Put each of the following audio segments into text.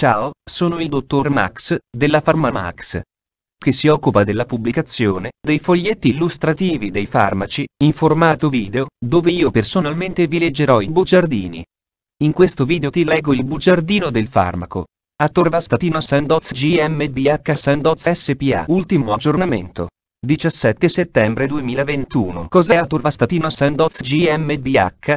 Ciao, sono il dottor Max, della PharmaMax, che si occupa della pubblicazione dei foglietti illustrativi dei farmaci, in formato video, dove io personalmente vi leggerò i bugiardini. In questo video ti leggo il bugiardino del farmaco. Atorvastatina Sandoz GmbH Sandoz SPA Ultimo aggiornamento 17 settembre 2021 Cos'è atorvastatina Sandoz GmbH?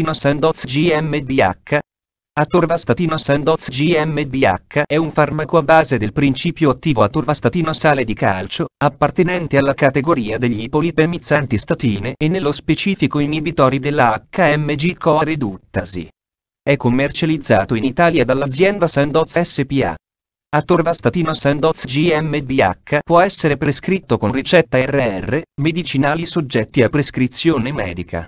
Torvastatina Sandoz GmbH. Atorvastatina Sandoz GmbH è un farmaco a base del principio attivo atorvastatina sale di calcio, appartenente alla categoria degli ipolipemizzanti statine e nello specifico inibitori della HMG-CoA reduttasi. È commercializzato in Italia dall'azienda Sandoz SPA. Atorvastatina Sandoz GmbH può essere prescritto con ricetta RR, medicinali soggetti a prescrizione medica.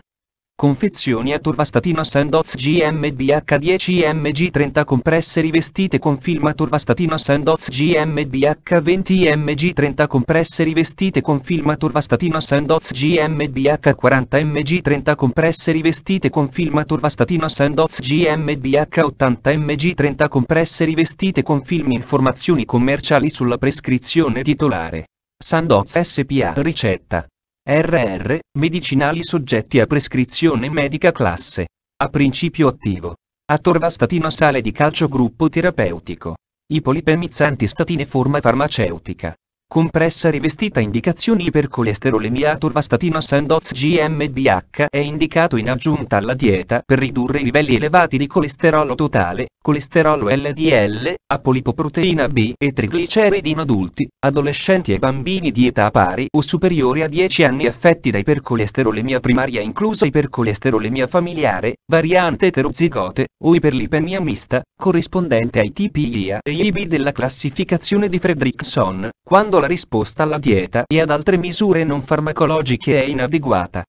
Confezioni a turvastatina Sandoz GmbH 10 mg 30 compresse rivestite con film a torvastatina Sandoz GmbH 20 mg 30 compresse rivestite con film a torvastatina Sandoz GmbH 40 mg 30 compresse rivestite con film a torvastatina Sandoz GmbH 80 mg 30 compresse rivestite con film informazioni commerciali sulla prescrizione titolare. Sandoz SPA ricetta RR, medicinali soggetti a prescrizione medica classe. A principio attivo. Atorvastatina sale di calcio gruppo terapeutico. I polipemizzanti statine forma farmaceutica compressa rivestita indicazioni ipercolesterolemia torvastatina Sandoz GMBH è indicato in aggiunta alla dieta per ridurre i livelli elevati di colesterolo totale, colesterolo LDL, apolipoproteina B e trigliceridi in adulti, adolescenti e bambini di età pari o superiore a 10 anni affetti da ipercolesterolemia primaria inclusa ipercolesterolemia familiare, variante eterozigote o iperlipemia mista, corrispondente ai tipi IA e IB della classificazione di Fredrickson, quando la risposta alla dieta e ad altre misure non farmacologiche è inadeguatina.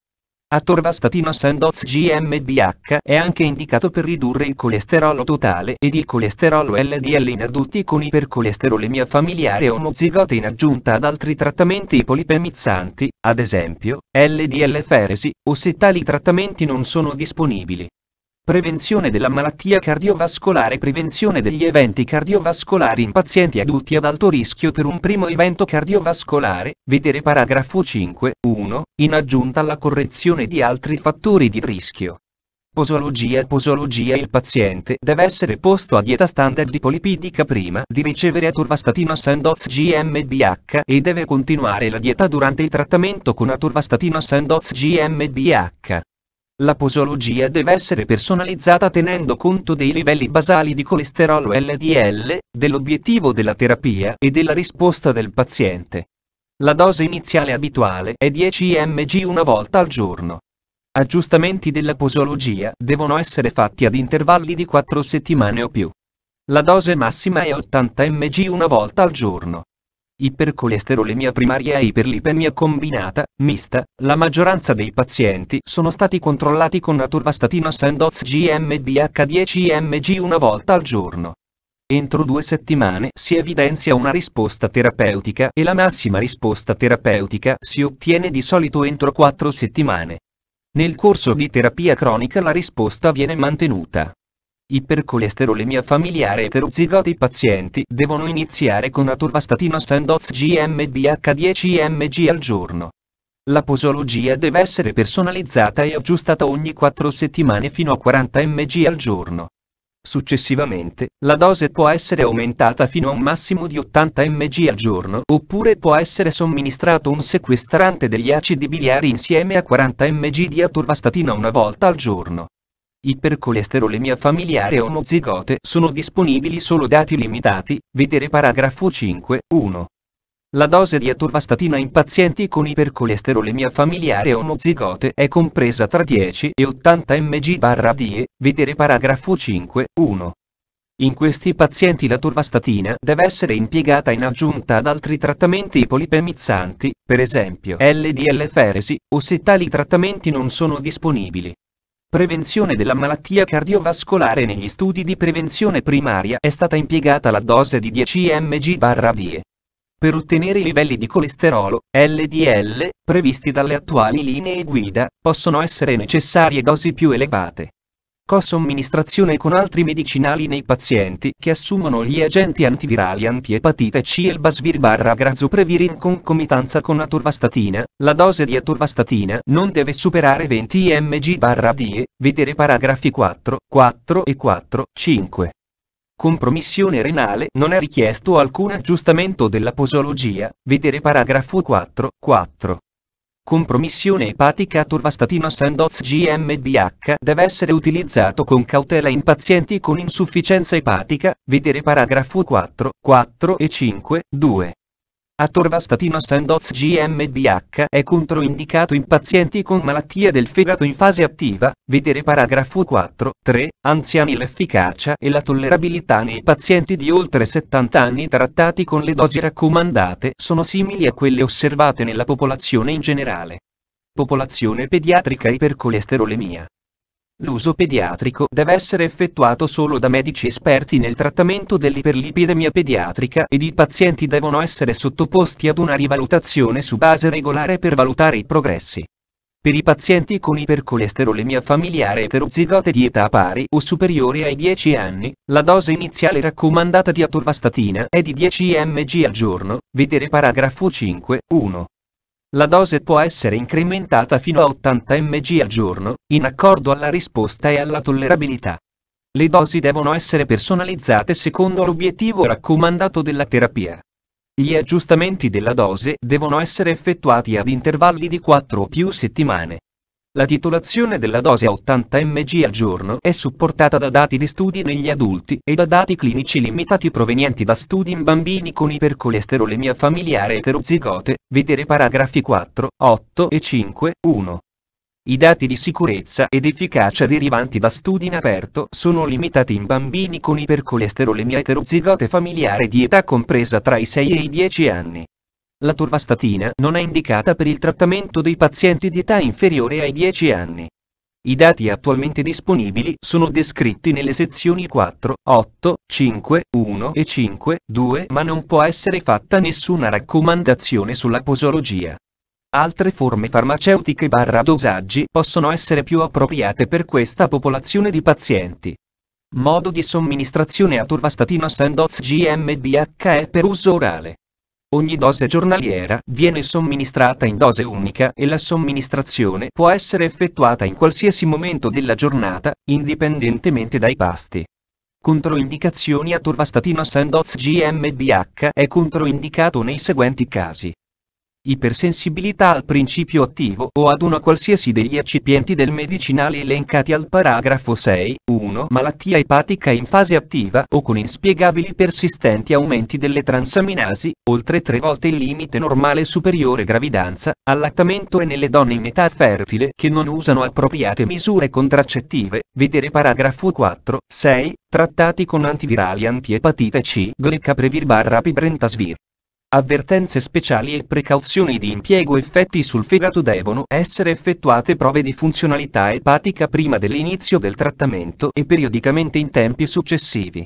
Atorvastatina Sandoz GmbH è anche indicato per ridurre il colesterolo totale ed il colesterolo LDL in adulti con ipercolesterolemia familiare omozigote in aggiunta ad altri trattamenti polipemizzanti, ad esempio, LDL feresi, o se tali trattamenti non sono disponibili. Prevenzione della malattia cardiovascolare Prevenzione degli eventi cardiovascolari in pazienti adulti ad alto rischio per un primo evento cardiovascolare, vedere paragrafo 5, 1, in aggiunta alla correzione di altri fattori di rischio. Posologia Posologia Il paziente deve essere posto a dieta standard di polipidica prima di ricevere atorvastatina Sandoz GmbH e deve continuare la dieta durante il trattamento con atorvastatina Sandoz GmbH. La posologia deve essere personalizzata tenendo conto dei livelli basali di colesterolo LDL, dell'obiettivo della terapia e della risposta del paziente. La dose iniziale abituale è 10 mg una volta al giorno. Aggiustamenti della posologia devono essere fatti ad intervalli di 4 settimane o più. La dose massima è 80 mg una volta al giorno. Ipercolesterolemia primaria e iperlipemia combinata, mista, la maggioranza dei pazienti sono stati controllati con atorvastatina Sandoz GMBH10-IMG una volta al giorno. Entro due settimane si evidenzia una risposta terapeutica e la massima risposta terapeutica si ottiene di solito entro quattro settimane. Nel corso di terapia cronica la risposta viene mantenuta. Ipercolesterolemia familiare eterozigoti pazienti devono iniziare con atorvastatina Sandoz GMBH10 mg al giorno. La posologia deve essere personalizzata e aggiustata ogni 4 settimane fino a 40 mg al giorno. Successivamente, la dose può essere aumentata fino a un massimo di 80 mg al giorno oppure può essere somministrato un sequestrante degli acidi biliari insieme a 40 mg di atorvastatina una volta al giorno. Ipercolesterolemia familiare omozigote sono disponibili solo dati limitati, vedere paragrafo 5, 1. La dose di atorvastatina in pazienti con ipercolesterolemia familiare omozigote è compresa tra 10 e 80 mg/die, vedere paragrafo 5, 1. In questi pazienti la torvastatina deve essere impiegata in aggiunta ad altri trattamenti polipemizzanti, per esempio LDL-feresi, o se tali trattamenti non sono disponibili. Prevenzione della malattia cardiovascolare Negli studi di prevenzione primaria è stata impiegata la dose di 10 mg/die. Per ottenere i livelli di colesterolo, LDL, previsti dalle attuali linee guida, possono essere necessarie dosi più elevate co-somministrazione con altri medicinali nei pazienti che assumono gli agenti antivirali antiepatite C e il basvir-grazoprevir in concomitanza con atorvastatina. La dose di atorvastatina non deve superare 20 mg/d, vedere paragrafi 4, 4 e 4, 5. Compromissione renale non è richiesto alcun aggiustamento della posologia, vedere paragrafo 4, 4 compromissione epatica turvastatina Sandoz GmbH deve essere utilizzato con cautela in pazienti con insufficienza epatica, vedere paragrafo 4, 4 e 5, 2. Atorvastatina Sandoz GmbH è controindicato in pazienti con malattia del fegato in fase attiva, vedere paragrafo 4, 3, anziani l'efficacia e la tollerabilità nei pazienti di oltre 70 anni trattati con le dosi raccomandate sono simili a quelle osservate nella popolazione in generale. Popolazione pediatrica ipercolesterolemia. L'uso pediatrico deve essere effettuato solo da medici esperti nel trattamento dell'iperlipidemia pediatrica ed i pazienti devono essere sottoposti ad una rivalutazione su base regolare per valutare i progressi. Per i pazienti con ipercolesterolemia familiare eterozigote di età pari o superiore ai 10 anni, la dose iniziale raccomandata di atorvastatina è di 10 mg al giorno, vedere paragrafo 5, 1. La dose può essere incrementata fino a 80 mg al giorno, in accordo alla risposta e alla tollerabilità. Le dosi devono essere personalizzate secondo l'obiettivo raccomandato della terapia. Gli aggiustamenti della dose devono essere effettuati ad intervalli di 4 o più settimane. La titolazione della dose a 80 mg al giorno è supportata da dati di studi negli adulti e da dati clinici limitati provenienti da studi in bambini con ipercolesterolemia familiare eterozigote, vedere paragrafi 4, 8 e 5, 1. I dati di sicurezza ed efficacia derivanti da studi in aperto sono limitati in bambini con ipercolesterolemia eterozigote familiare di età compresa tra i 6 e i 10 anni. La turvastatina non è indicata per il trattamento dei pazienti di età inferiore ai 10 anni. I dati attualmente disponibili sono descritti nelle sezioni 4, 8, 5, 1 e 5, 2 ma non può essere fatta nessuna raccomandazione sulla posologia. Altre forme farmaceutiche barra dosaggi possono essere più appropriate per questa popolazione di pazienti. Modo di somministrazione a turvastatina Sandoz GmbH è per uso orale. Ogni dose giornaliera viene somministrata in dose unica e la somministrazione può essere effettuata in qualsiasi momento della giornata, indipendentemente dai pasti. Controindicazioni a torvastatina Sandoz GmbH è controindicato nei seguenti casi ipersensibilità al principio attivo o ad una qualsiasi degli eccipienti del medicinale elencati al paragrafo 6, 1. Malattia epatica in fase attiva o con inspiegabili persistenti aumenti delle transaminasi, oltre tre volte il limite normale superiore gravidanza, allattamento e nelle donne in età fertile che non usano appropriate misure contraccettive, vedere paragrafo 4, 6, trattati con antivirali antiepatite C, glecaprevir barra pibrentasvir. Avvertenze speciali e precauzioni di impiego effetti sul fegato devono essere effettuate prove di funzionalità epatica prima dell'inizio del trattamento e periodicamente in tempi successivi.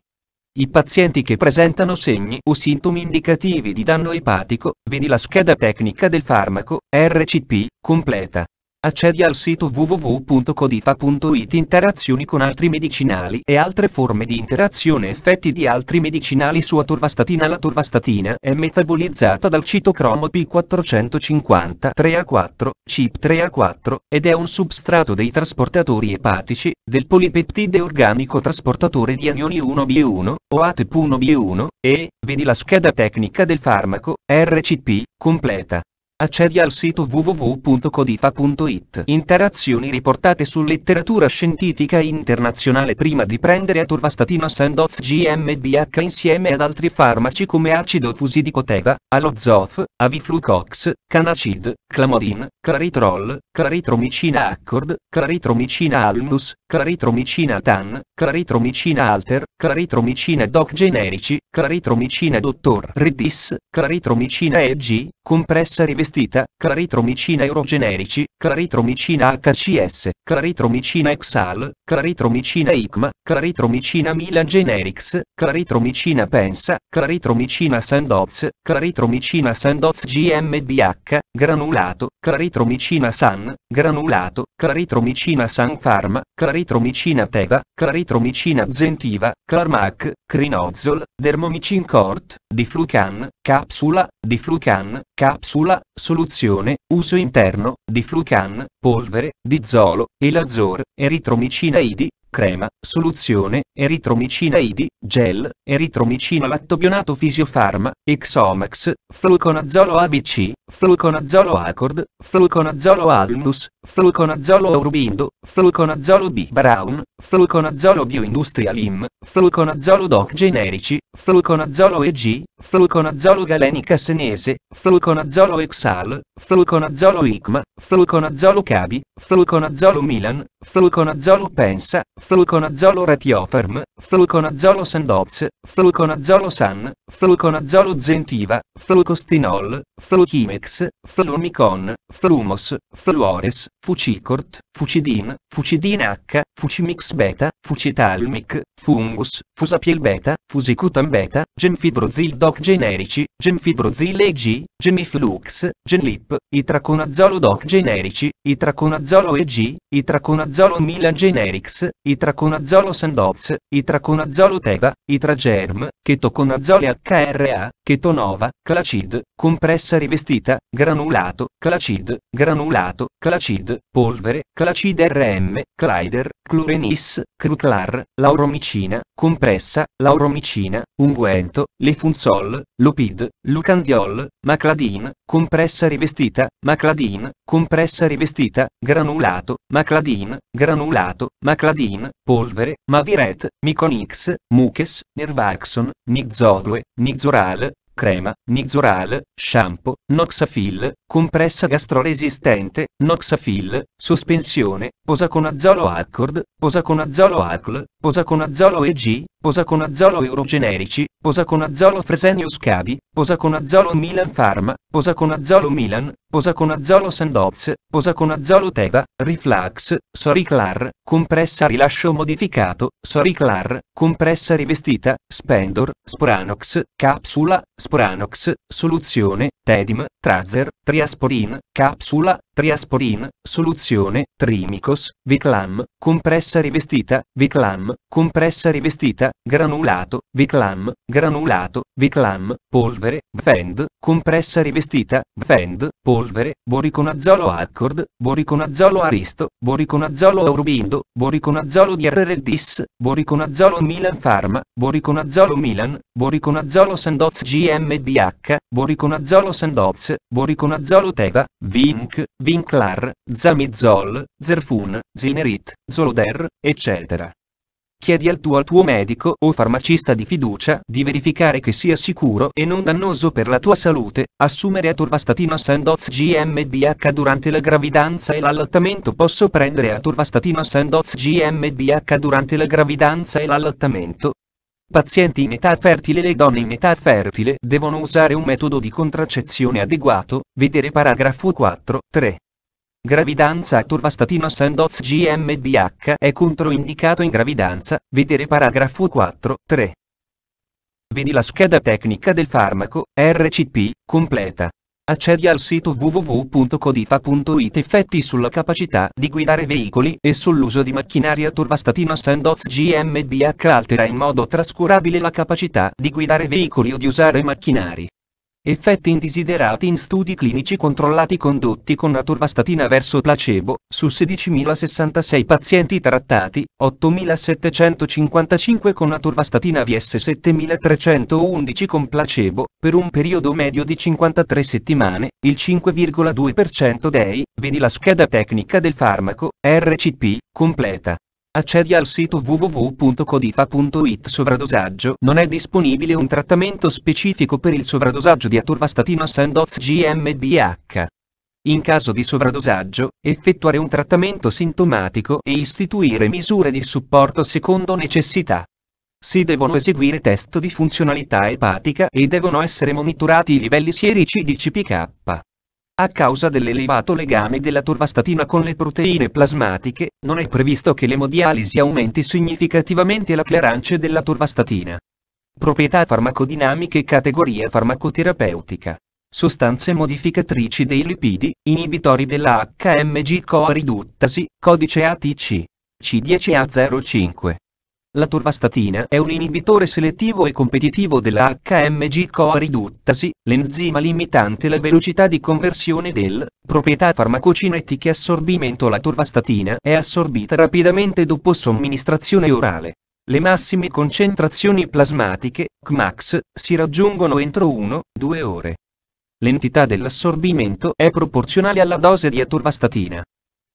I pazienti che presentano segni o sintomi indicativi di danno epatico, vedi la scheda tecnica del farmaco, RCP, completa accedi al sito www.codifa.it Interazioni con altri medicinali e altre forme di interazione Effetti di altri medicinali su atorvastatina La torvastatina è metabolizzata dal citocromo P450 a 4 CIP CYP3A4, ed è un substrato dei trasportatori epatici, del polipeptide organico trasportatore di anioni 1B1, o ATP1B1, e, vedi la scheda tecnica del farmaco, RCP, completa. Accedi al sito www.codifa.it. Interazioni riportate su letteratura scientifica internazionale prima di prendere atorvastatina Sandoz GmbH insieme ad altri farmaci come acido fusidico Teva, Alozof, Aviflucox, Canacid, Clamodin, Claritrol, Claritromicina Accord, Claritromicina Almus, Claritromicina Tan, Claritromicina Alter, Claritromicina Doc Generici, Claritromicina Dottor Redis, Claritromicina EG, compressa rivestita assistita, claritromicina eurogenerici, claritromicina HCS, claritromicina Exal, claritromicina ICMA, claritromicina Milan Generics, claritromicina Pensa, claritromicina Sandoz, claritromicina Sandoz GmbH, granulato, claritromicina San, granulato, claritromicina San Pharma, claritromicina Teva, claritromicina Zentiva, Clarmac, crinozol, dermomicin cort, diflucan, capsula, diflucan, capsula, soluzione, uso interno, di flucan, polvere, di zolo, elazor, eritromicina idi, crema, soluzione, eritromicina IDI, gel, eritromicina lattobionato fisiofarma, exomax, fluconazolo ABC, fluconazolo acord, fluconazolo alnus, fluconazolo aurubindo, fluconazolo B brown, fluconazolo bioindustrial im, fluconazolo doc generici, fluconazolo EG, fluconazolo galenica senese, fluconazolo exal, fluconazolo ICMA, fluconazolo cabi, fluconazolo milan, fluconazolo pensa, fluconazolo retioferm, fluconazolo sandoz, fluconazolo san, fluconazolo zentiva, flucostinol, fluchimex, flumicon, flumos, fluores, fucicort, fucidin, fucidin H, fucimix beta, fucitalmic, fungus, fusapiel beta, fusicutan beta, genfibrozil doc generici, genfibrozil EG, geniflux, genlip, itraconazolo doc generici, itraconazolo EG, itraconazolo milan generics, itraconazolo sandoz, itraconazolo teva, itragerm, chetoconazole HRA, chetonova, clacid, compressa rivestita, granulato, clacid, granulato, clacid, polvere, clacid RM, Clyder, Clurenis, Cruclar, Lauromicina, compressa, Lauromicina, unguento, Lefunzol, Lopid, Lucandiol, Macladin, compressa rivestita, Macladin, compressa rivestita, granulato, Macladin, granulato, Macladin, Nin, Polvere, Maviret, Miconix, Mukes, Nirvaxon, Nixodue, Nixoral, crema, Nixoral, shampoo, Noxafil, compressa gastroresistente, Noxafil, sospensione, posa con posaconazolo Accord, posa con posaconazolo Acl, posa con posaconazolo EG, posa con posaconazolo Eurogenerici, posa con posaconazolo Fresenius Cabi, posa con posaconazolo Milan Pharma, posa con posaconazolo Milan, posa con posaconazolo Sandoz, posa con posaconazolo Teva, Riflax, Soriclar, compressa rilascio modificato, Soriclar, compressa rivestita, Spendor, Sporanox, capsula, Sporanox, soluzione, Tedim, Trazer, Triasporin, capsula, Triasporin, soluzione, Trimicos, Viclam, compressa rivestita, Viclam, compressa rivestita, granulato, Viclam, granulato, Viclam, polvere, Vend, compressa rivestita, Vend, polvere, boriconazolo Accord, boriconazolo Aristo, boriconazolo Aurobindo, boriconazolo Diarredis, boriconazolo Milan Pharma, boriconazolo Milan, boriconazolo Sandoz GmbH, boriconazolo Sandoz, boriconazolo Teva, Vinc, Vinclar, Zamizol, Zerfun, Zinerit, Zoloder, eccetera. Chiedi al tuo, al tuo medico o farmacista di fiducia di verificare che sia sicuro e non dannoso per la tua salute assumere atorvastatina Sandoz GmbH durante la gravidanza e l'allattamento. Posso prendere atorvastatina Sandoz GmbH durante la gravidanza e l'allattamento? Pazienti in età fertile Le donne in età fertile devono usare un metodo di contraccezione adeguato, vedere paragrafo 4, 3. Gravidanza a turvastatina Sandoz GmbH è controindicato in gravidanza, vedere paragrafo 4, 3. Vedi la scheda tecnica del farmaco, RCP, completa. Accedi al sito www.codifa.it effetti sulla capacità di guidare veicoli e sull'uso di macchinaria turvastatina Sandoz GmbH altera in modo trascurabile la capacità di guidare veicoli o di usare macchinari. Effetti indesiderati in studi clinici controllati condotti con atorvastatina verso placebo, su 16.066 pazienti trattati, 8.755 con atorvastatina vs 7.311 con placebo, per un periodo medio di 53 settimane, il 5,2% dei, vedi la scheda tecnica del farmaco, RCP, completa accedi al sito www.codifa.it Sovradosaggio Non è disponibile un trattamento specifico per il sovradosaggio di atorvastatina Sandoz GmbH. In caso di sovradosaggio, effettuare un trattamento sintomatico e istituire misure di supporto secondo necessità. Si devono eseguire test di funzionalità epatica e devono essere monitorati i livelli sierici di CPK. A causa dell'elevato legame della torvastatina con le proteine plasmatiche, non è previsto che l'emodialisi aumenti significativamente la clearance della torvastatina. Proprietà farmacodinamiche categoria farmacoterapeutica. Sostanze modificatrici dei lipidi, inibitori della HMG-CoA riduttasi, codice ATC. C10A05. La turvastatina è un inibitore selettivo e competitivo della HMG-CoA riduttasi, l'enzima limitante la velocità di conversione del, proprietà farmacocinetiche assorbimento La turvastatina è assorbita rapidamente dopo somministrazione orale. Le massime concentrazioni plasmatiche, CMAX, si raggiungono entro 1-2 ore. L'entità dell'assorbimento è proporzionale alla dose di turvastatina.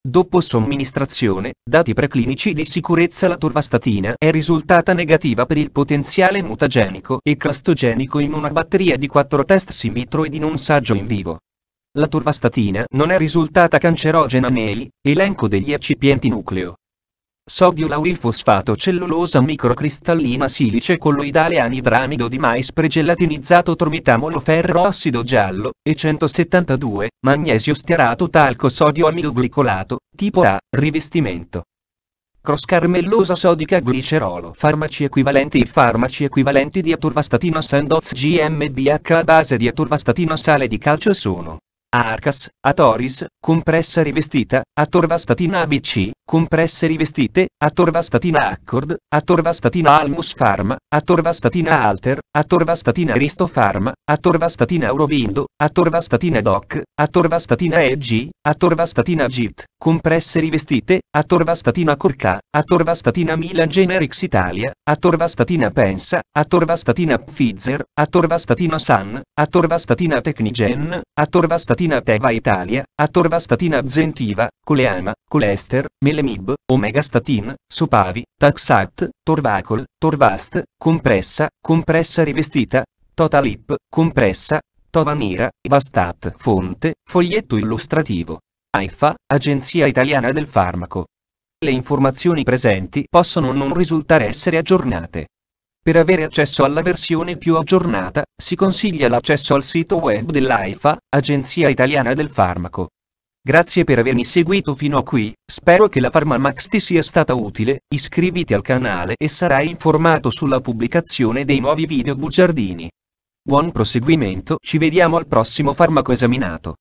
Dopo somministrazione, dati preclinici di sicurezza la turvastatina è risultata negativa per il potenziale mutagenico e clastogenico in una batteria di 4 test in vitro ed in un saggio in vivo. La turvastatina non è risultata cancerogena nei elenco degli eccipienti nucleo sodio laurifosfato cellulosa microcristallina silice colloidale anidramido di mais pregelatinizzato tromitamolo ferro ossido giallo, e 172, magnesio stiarato talco sodio amidoglicolato, tipo A, rivestimento. Croscarmellosa sodica glicerolo Farmaci equivalenti I farmaci equivalenti di aturvastatino Sandoz GmbH a base di aturvastatino sale di calcio sono Arcas, a Toris, compressa rivestita, a Torvastatina ABC, compresse rivestite, a Torvastatina Accord, a Torvastatina Almus Pharma, a Torvastatina Alter, a Torvastatina Ristofarm, a Torvastatina Eurobindo, a Torvastatina Doc, a Torvastatina EG, a Torvastatina Git, compresse rivestite, a Torvastatina Corca, a Torvastatina Milan Generics Italia, a Torvastatina Pensa, a Torvastatina Pfizer, a Torvastatina Sun, a Torvastatina Technigen, a Torvastatina Statina Teva Italia, Atorvastatina Zentiva, Coleama, Colester, Melemib, Omegastatin, Sopavi, Taxat, Torvacol, Torvast, Compressa, Compressa rivestita, Totalip, Compressa, Tovanira, Vastat Fonte, Foglietto illustrativo. AIFA, Agenzia Italiana del Farmaco. Le informazioni presenti possono non risultare essere aggiornate. Per avere accesso alla versione più aggiornata, si consiglia l'accesso al sito web dell'AIFA, Agenzia Italiana del Farmaco. Grazie per avermi seguito fino a qui, spero che la Farmamax ti sia stata utile, iscriviti al canale e sarai informato sulla pubblicazione dei nuovi video bugiardini. Buon proseguimento, ci vediamo al prossimo farmaco esaminato.